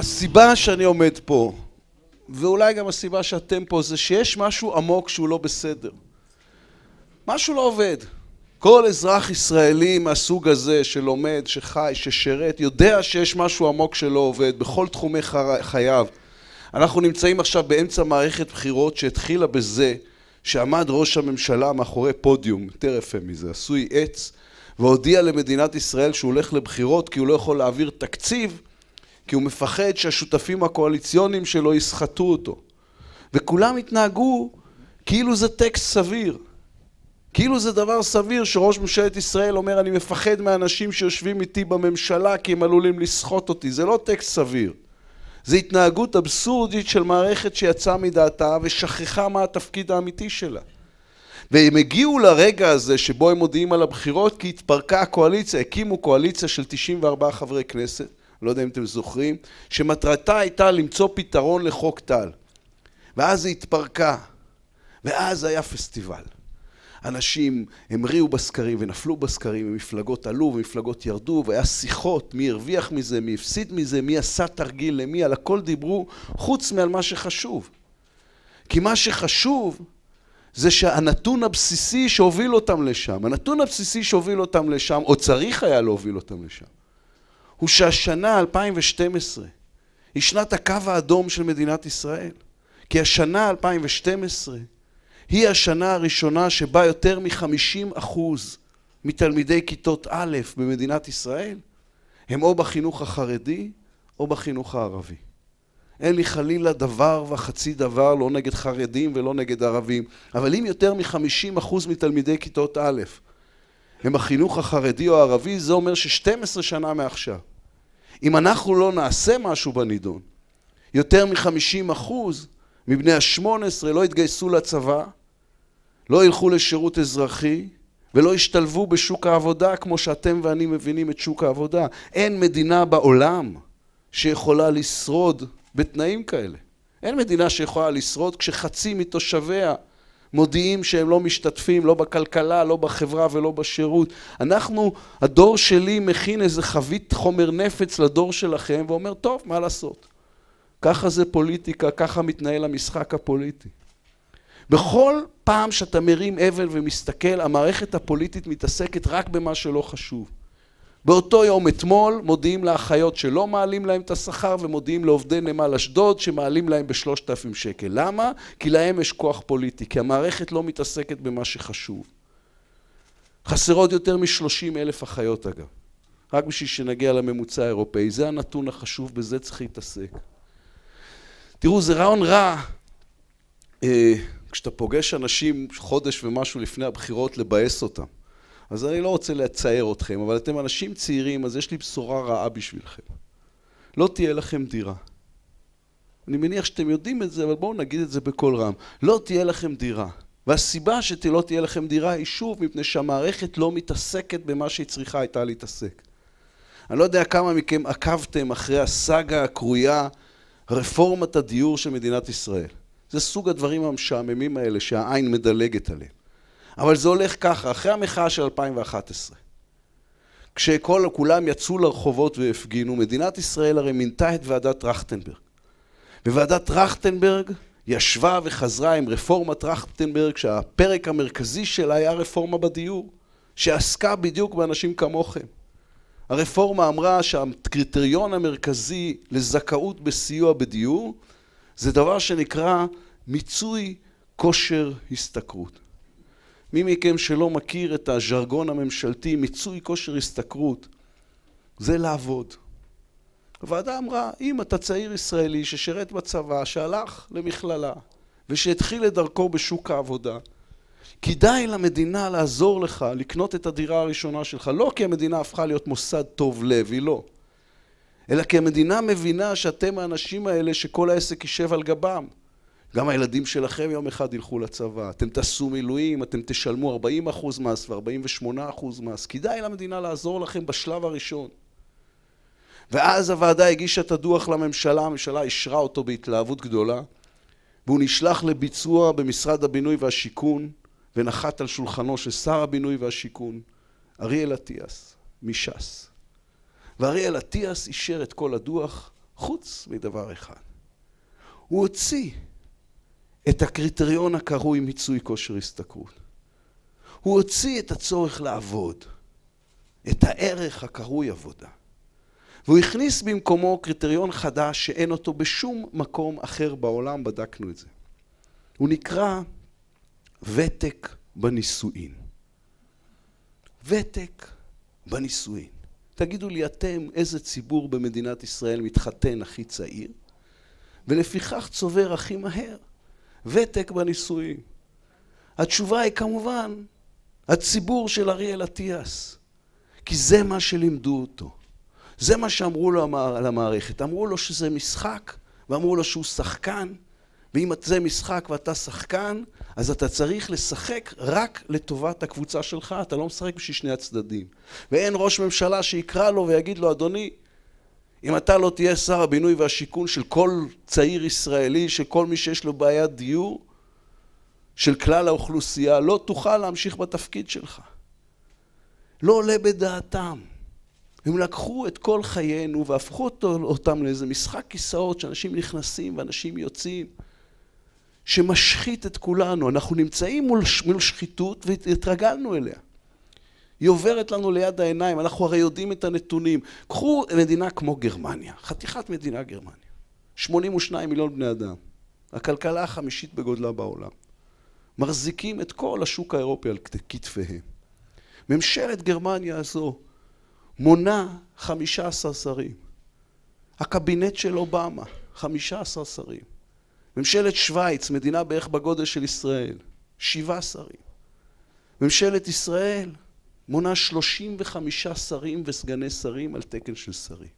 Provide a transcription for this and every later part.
הסיבה שאני עומד פה, ואולי גם הסיבה שאתם פה, זה שיש משהו עמוק שהוא לא בסדר. משהו לא עובד. כל אזרח ישראלי מהסוג הזה שלומד, שחי, ששירת, יודע שיש משהו עמוק שלא עובד בכל תחומי חייו. אנחנו נמצאים עכשיו באמצע מערכת בחירות שהתחילה בזה שעמד ראש הממשלה מאחורי פודיום, יותר יפה מזה, עשוי עץ, והודיע למדינת ישראל שהוא הולך לבחירות כי הוא לא יכול להעביר תקציב כי הוא מפחד שהשותפים הקואליציוניים שלו יסחטו אותו. וכולם התנהגו כאילו זה טקסט סביר. כאילו זה דבר סביר שראש ממשלת ישראל אומר, אני מפחד מאנשים שיושבים איתי בממשלה כי הם עלולים לסחוט אותי. זה לא טקסט סביר. זה התנהגות אבסורדית של מערכת שיצאה מדעתה ושכחה מה התפקיד האמיתי שלה. והם הגיעו לרגע הזה שבו הם מודיעים על הבחירות כי התפרקה הקואליציה, הקימו קואליציה של 94 חברי כנסת לא יודע אם אתם זוכרים, שמטרתה הייתה למצוא פתרון לחוק טל. ואז היא התפרקה, ואז היה פסטיבל. אנשים המריאו בסקרים ונפלו בסקרים, ומפלגות עלו ומפלגות ירדו, והיה שיחות מי הרוויח מזה, מי הפסיד מזה, מי עשה תרגיל למי, על הכל דיברו, חוץ מעל מה שחשוב. כי מה שחשוב זה שהנתון הבסיסי שהוביל אותם לשם, הנתון הבסיסי שהוביל אותם לשם, או צריך היה להוביל אותם לשם, הוא שהשנה 2012 היא שנת הקו האדום של מדינת ישראל. כי השנה 2012 היא השנה הראשונה שבה יותר מ-50% מתלמידי כיתות א' במדינת ישראל הם או בחינוך החרדי או בחינוך הערבי. אין לי חלילה דבר וחצי דבר לא נגד חרדים ולא נגד ערבים, אבל אם יותר מ-50% מתלמידי כיתות א' הם בחינוך החרדי או הערבי, זה אומר ש-12 שנה מעכשיו אם אנחנו לא נעשה משהו בנידון, יותר מ-50 מבני ה-18 לא יתגייסו לצבא, לא ילכו לשירות אזרחי ולא ישתלבו בשוק העבודה כמו שאתם ואני מבינים את שוק העבודה. אין מדינה בעולם שיכולה לשרוד בתנאים כאלה. אין מדינה שיכולה לשרוד כשחצי מתושביה מודיעים שהם לא משתתפים, לא בכלכלה, לא בחברה ולא בשירות. אנחנו, הדור שלי מכין איזה חבית חומר נפץ לדור שלכם ואומר, טוב, מה לעשות? ככה זה פוליטיקה, ככה מתנהל המשחק הפוליטי. בכל פעם שאתה מרים אבל ומסתכל, המערכת הפוליטית מתעסקת רק במה שלא חשוב. באותו יום אתמול מודיעים לאחיות שלא מעלים להם את השכר ומודיעים לעובדי נמל אשדוד שמעלים להם בשלושת אלפים שקל. למה? כי להם יש כוח פוליטי, כי המערכת לא מתעסקת במה שחשוב. חסרות יותר משלושים אלף אחיות אגב, רק בשביל שנגיע לממוצע האירופאי. זה הנתון החשוב, בזה צריך להתעסק. תראו, זה רעיון רע. אה, כשאתה פוגש אנשים חודש ומשהו לפני הבחירות, לבאס אותם. אז אני לא רוצה לצייר אתכם, אבל אתם אנשים צעירים, אז יש לי בשורה רעה בשבילכם. לא תהיה לכם דירה. אני מניח שאתם יודעים את זה, אבל בואו נגיד את זה בקול רם. לא תהיה לכם דירה. והסיבה שלא תהיה לכם דירה היא שוב מפני שהמערכת לא מתעסקת במה שהיא צריכה הייתה להתעסק. אני לא יודע כמה מכם עקבתם אחרי הסאגה הקרויה רפורמת הדיור של מדינת ישראל. זה סוג הדברים המשעממים האלה שהעין מדלגת עליהם. אבל זה הולך ככה, אחרי המחאה של 2011, כשכולם יצאו לרחובות והפגינו, מדינת ישראל הרי מינתה את ועדת טרכטנברג. וועדת טרכטנברג ישבה וחזרה עם רפורמת טרכטנברג, שהפרק המרכזי שלה היה רפורמה בדיור, שעסקה בדיוק באנשים כמוכם. הרפורמה אמרה שהקריטריון המרכזי לזכאות בסיוע בדיור זה דבר שנקרא מיצוי כושר השתכרות. מי מכם שלא מכיר את הז'רגון הממשלתי, מיצוי כושר השתכרות, זה לעבוד. הוועדה אמרה, אם אתה צעיר ישראלי ששירת בצבא, שהלך למכללה ושהתחיל את דרכו בשוק העבודה, כדאי למדינה לעזור לך לקנות את הדירה הראשונה שלך, לא כי המדינה הפכה להיות מוסד טוב לב, היא לא, אלא כי המדינה מבינה שאתם האנשים האלה שכל העסק יישב על גבם. גם הילדים שלכם יום אחד ילכו לצבא, אתם תעשו מילואים, אתם תשלמו 40% מס ו-48% מס. כדאי למדינה לעזור לכם בשלב הראשון. ואז הוועדה הגישה את הדוח לממשלה, הממשלה אישרה אותו בהתלהבות גדולה, והוא נשלח לביצוע במשרד הבינוי והשיכון, ונחת על שולחנו של שר הבינוי והשיכון, אריאל אטיאס, מש"ס. ואריאל אטיאס אישר את כל הדוח, חוץ מדבר אחד. הוא הוציא את הקריטריון הקרוי מיצוי כושר השתכרות. הוא הוציא את הצורך לעבוד, את הערך הקרוי עבודה. והוא הכניס במקומו קריטריון חדש שאין אותו בשום מקום אחר בעולם, בדקנו את זה. הוא נקרא ותק בנישואין. ותק בנישואין. תגידו לי אתם איזה ציבור במדינת ישראל מתחתן הכי צעיר ולפיכך צובר הכי מהר ותק בנישואים. התשובה היא כמובן הציבור של אריאל אטיאס, כי זה מה שלימדו אותו. זה מה שאמרו לו על המערכת. אמרו לו שזה משחק, ואמרו לו שהוא שחקן, ואם זה משחק ואתה שחקן, אז אתה צריך לשחק רק לטובת הקבוצה שלך, אתה לא משחק בשביל שני הצדדים. ואין ראש ממשלה שיקרא לו ויגיד לו, אדוני, אם אתה לא תהיה שר הבינוי והשיכון של כל צעיר ישראלי, של כל מי שיש לו בעיית דיור, של כלל האוכלוסייה, לא תוכל להמשיך בתפקיד שלך. לא עולה בדעתם. הם לקחו את כל חיינו והפכו אותם לאיזה משחק כיסאות שאנשים נכנסים ואנשים יוצאים, שמשחית את כולנו. אנחנו נמצאים מול, מול שחיתות והתרגלנו אליה. היא עוברת לנו ליד העיניים, אנחנו הרי יודעים את הנתונים. קחו מדינה כמו גרמניה, חתיכת מדינה גרמניה. 82 מיליון בני אדם, הכלכלה החמישית בגודלה בעולם. מחזיקים את כל השוק האירופי על כתפיהם. ממשלת גרמניה הזו מונה 15 שרים. הקבינט של אובמה, 15 שרים. ממשלת שווייץ, מדינה בערך בגודל של ישראל, שבעה שרים. ממשלת ישראל, מונה 35 שרים וסגני שרים על תקן של שרים.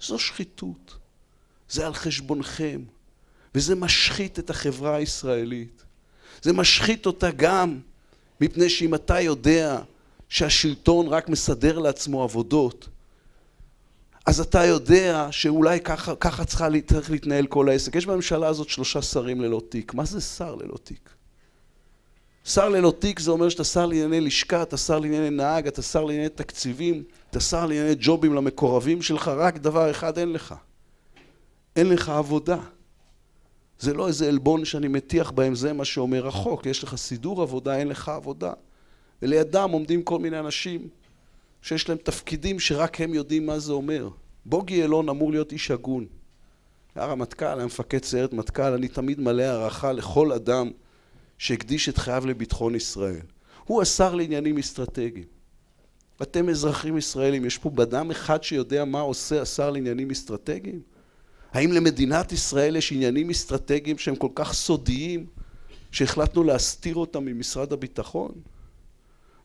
זו שחיתות. זה על חשבונכם. וזה משחית את החברה הישראלית. זה משחית אותה גם מפני שאם אתה יודע שהשלטון רק מסדר לעצמו עבודות, אז אתה יודע שאולי ככה, ככה צריך להתנהל כל העסק. יש בממשלה הזאת שלושה שרים ללא תיק. מה זה שר ללא תיק? שר ללא תיק זה אומר שאתה שר לענייני לשכה, אתה שר לענייני נהג, אתה שר לענייני תקציבים, אתה שר לענייני ג'ובים למקורבים שלך, רק דבר אחד אין לך. אין לך עבודה. זה לא איזה עלבון שאני מטיח בהם, זה מה שאומר החוק. יש לך סידור עבודה, אין לך עבודה. ולידם עומדים כל מיני אנשים שיש להם תפקידים שרק הם יודעים מה זה אומר. בוגי אלון אמור להיות איש הגון. היה רמטכ"ל, היה מפקד סיירת מטכ"ל, אני תמיד מלא הערכה לכל אדם שהקדיש את חייו לביטחון ישראל. הוא השר לעניינים אסטרטגיים. אתם אזרחים ישראלים, יש פה בן אחד שיודע מה עושה השר לעניינים אסטרטגיים? האם למדינת ישראל יש עניינים אסטרטגיים שהם כל כך סודיים שהחלטנו להסתיר אותם ממשרד הביטחון?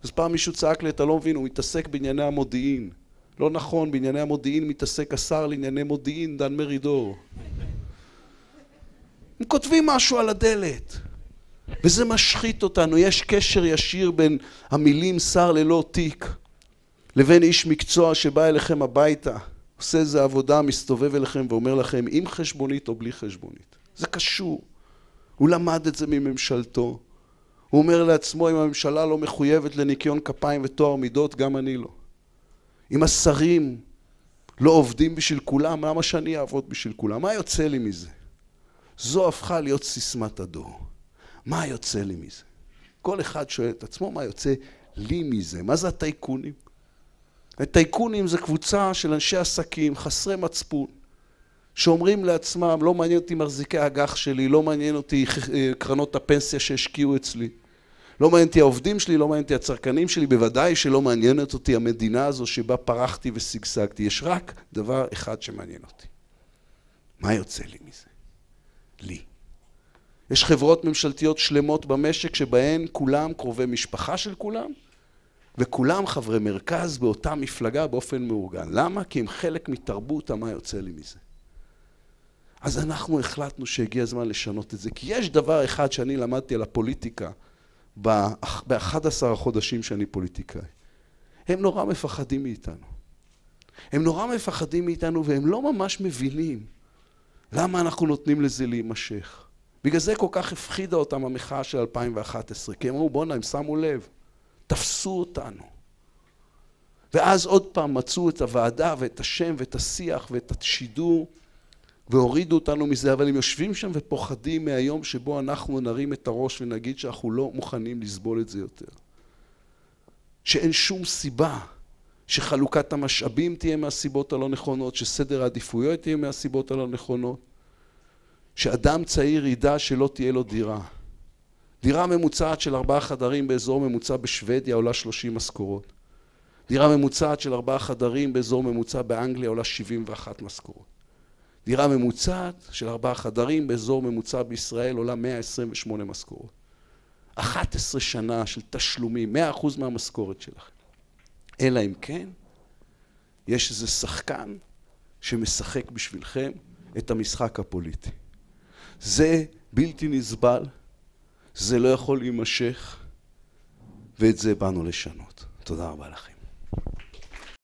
אז פעם מישהו צעק לי, אתה לא מבין, הוא מתעסק בענייני המודיעין. לא נכון, בענייני המודיעין מתעסק השר לענייני מודיעין, דן מרידור. הם כותבים משהו על הדלת. וזה משחית אותנו, יש קשר ישיר בין המילים שר ללא תיק לבין איש מקצוע שבא אליכם הביתה, עושה איזה עבודה, מסתובב אליכם ואומר לכם עם חשבונית או בלי חשבונית. זה קשור. הוא למד את זה מממשלתו. הוא אומר לעצמו אם הממשלה לא מחויבת לניקיון כפיים וטוהר מידות גם אני לא. אם השרים לא עובדים בשביל כולם למה שאני אעבוד בשביל כולם? מה יוצא לי מזה? זו הפכה להיות סיסמת הדור. מה יוצא לי מזה? כל אחד שואל את עצמו מה יוצא לי מזה. מה זה הטייקונים? הטייקונים זה קבוצה של אנשי עסקים חסרי מצפון, שאומרים לעצמם, לא מעניין אותי מחזיקי האג"ח שלי, לא מעניין אותי אה, קרנות הפנסיה שהשקיעו אצלי, לא מעניין אותי העובדים שלי, לא מעניין אותי הצרכנים שלי, בוודאי שלא מעניינת אותי המדינה הזו שבה פרחתי ושגשגתי. יש רק דבר אחד שמעניין אותי. מה יוצא לי מזה? לי. יש חברות ממשלתיות שלמות במשק שבהן כולם קרובי משפחה של כולם, וכולם חברי מרכז באותה מפלגה באופן מאורגן. למה? כי הם חלק מתרבות המה יוצא לי מזה. אז אנחנו החלטנו שהגיע הזמן לשנות את זה, כי יש דבר אחד שאני למדתי על הפוליטיקה ב-11 החודשים שאני פוליטיקאי. הם נורא מפחדים מאיתנו. הם נורא מפחדים מאיתנו והם לא ממש מבינים למה אנחנו נותנים לזה להימשך. בגלל זה כל כך הפחידה אותם המחאה של 2011, כי הם אמרו בואנה הם שמו לב, תפסו אותנו. ואז עוד פעם מצאו את הוועדה ואת השם ואת השיח ואת השידור והורידו אותנו מזה, אבל הם יושבים שם ופוחדים מהיום שבו אנחנו נרים את הראש ונגיד שאנחנו לא מוכנים לסבול את זה יותר. שאין שום סיבה שחלוקת המשאבים תהיה מהסיבות הלא נכונות, שסדר העדיפויות תהיה מהסיבות הלא נכונות, שאדם צעיר ידע שלא תהיה לו דירה. דירה ממוצעת של ארבעה חדרים באזור ממוצע בשוודיה עולה שלושים משכורות. דירה ממוצעת של ארבעה חדרים באזור ממוצע באנגליה עולה שבעים ואחת משכורות. דירה ממוצעת של ארבעה חדרים באזור ממוצע בישראל עולה מאה עשרים ושמונה משכורות. אחת עשרה שנה של תשלומים, מאה אחוז מהמשכורת שלכם. אלא אם כן, יש איזה שחקן שמשחק בשבילכם את המשחק הפוליטי. זה בלתי נסבל, זה לא יכול להימשך, ואת זה באנו לשנות. תודה רבה לכם.